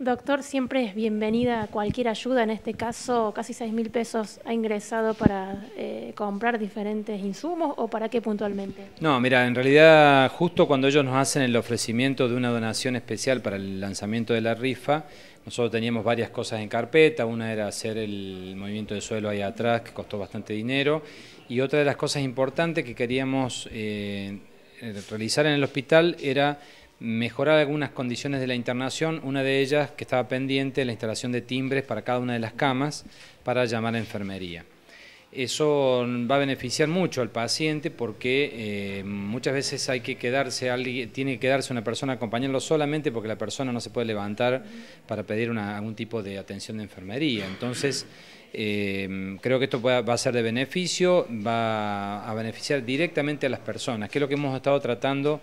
Doctor, siempre es bienvenida cualquier ayuda. En este caso, casi 6 mil pesos ha ingresado para eh, comprar diferentes insumos o para qué puntualmente. No, mira, en realidad justo cuando ellos nos hacen el ofrecimiento de una donación especial para el lanzamiento de la rifa, nosotros teníamos varias cosas en carpeta. Una era hacer el movimiento de suelo ahí atrás, que costó bastante dinero. Y otra de las cosas importantes que queríamos eh, realizar en el hospital era mejorar algunas condiciones de la internación, una de ellas que estaba pendiente, la instalación de timbres para cada una de las camas para llamar a enfermería. Eso va a beneficiar mucho al paciente porque eh, muchas veces hay que quedarse, alguien, tiene que quedarse una persona acompañándolo solamente porque la persona no se puede levantar para pedir algún tipo de atención de enfermería. Entonces, eh, creo que esto va a ser de beneficio, va a beneficiar directamente a las personas, que es lo que hemos estado tratando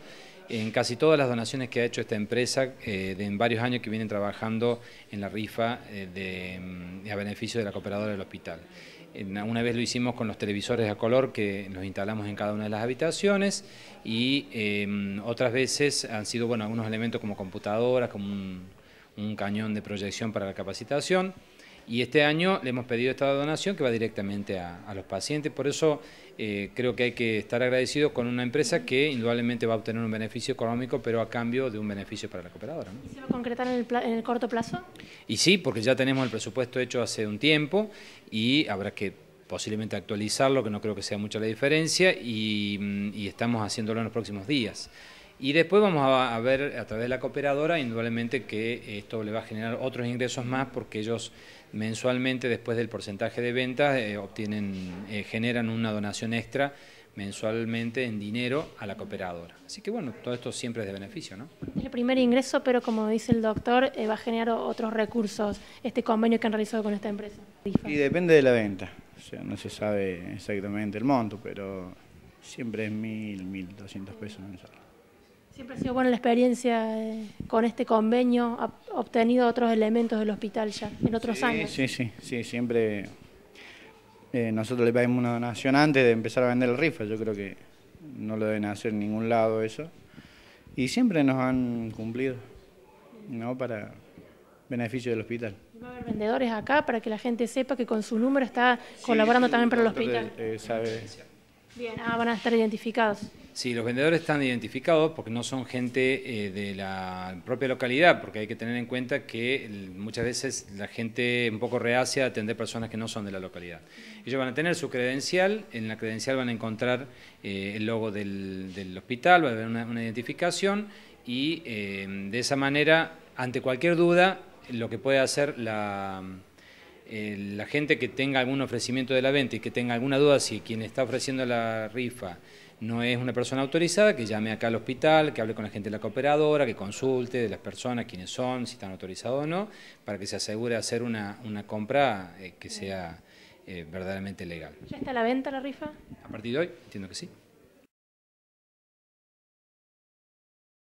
en casi todas las donaciones que ha hecho esta empresa eh, de en varios años que vienen trabajando en la rifa eh, mm, a beneficio de la cooperadora del hospital. Una vez lo hicimos con los televisores a color que nos instalamos en cada una de las habitaciones y em, otras veces han sido bueno, algunos elementos como computadoras, como un cañón de proyección para la capacitación. Y este año le hemos pedido esta donación que va directamente a, los pacientes. Por eso eh, creo que hay que estar agradecidos con una empresa que indudablemente va a obtener un beneficio económico, pero a cambio de un beneficio para la cooperadora. ¿Y se va a concretar en el, corto plazo? Y sí, porque ya tenemos el presupuesto hecho hace un tiempo y habrá que posiblemente actualizarlo, que no creo que sea mucha la diferencia, y mm, estamos haciéndolo en los próximos días. Y después vamos a, ver a través de la cooperadora, indudablemente que esto le va a generar otros ingresos más porque ellos mensualmente, después del porcentaje de ventas, eh, obtienen, eh, generan una donación extra mensualmente en dinero a la cooperadora. Así que bueno, todo esto siempre es de beneficio, ¿no? Es El primer ingreso, pero como dice el doctor, eh, va a generar otros recursos, este convenio que han realizado con esta empresa. Y depende de la venta, o sea, no se sabe exactamente el monto, pero siempre es mil, mil doscientos pesos mensuales. Siempre ha sido buena la experiencia eh, con este convenio, ha obtenido otros elementos del hospital ya, en otros años. Sí, sí, sí, siempre eh, nosotros le pedimos una donación antes de empezar a vender el rifa, yo creo que no lo deben hacer en ningún lado eso. Y siempre nos han cumplido, ¿no? Para beneficio del hospital. Va a haber vendedores acá para que la gente sepa que con su número está colaborando también para el hospital. Eh, sabe. Bien, ah, van a estar identificados. Sí, los vendedores están identificados porque no son gente eh, de la propia localidad, porque hay que tener en cuenta que muchas veces la gente un poco reacia a atender personas que no son de la localidad. Ellos van a tener su credencial, en la credencial van a encontrar eh, el logo del, hospital, va a haber una, identificación y eh, de esa manera, ante cualquier duda, lo que puede hacer la eh, la gente que tenga algún ofrecimiento de la venta y que tenga alguna duda si quien está ofreciendo la rifa no es una persona autorizada, que llame acá al hospital, que hable con la gente de la cooperadora, que consulte de las personas quiénes son, si están autorizados o no, para que se asegure hacer una, compra eh, que sea eh, verdaderamente legal. ¿Ya está la venta la rifa? A partir de hoy, entiendo que sí.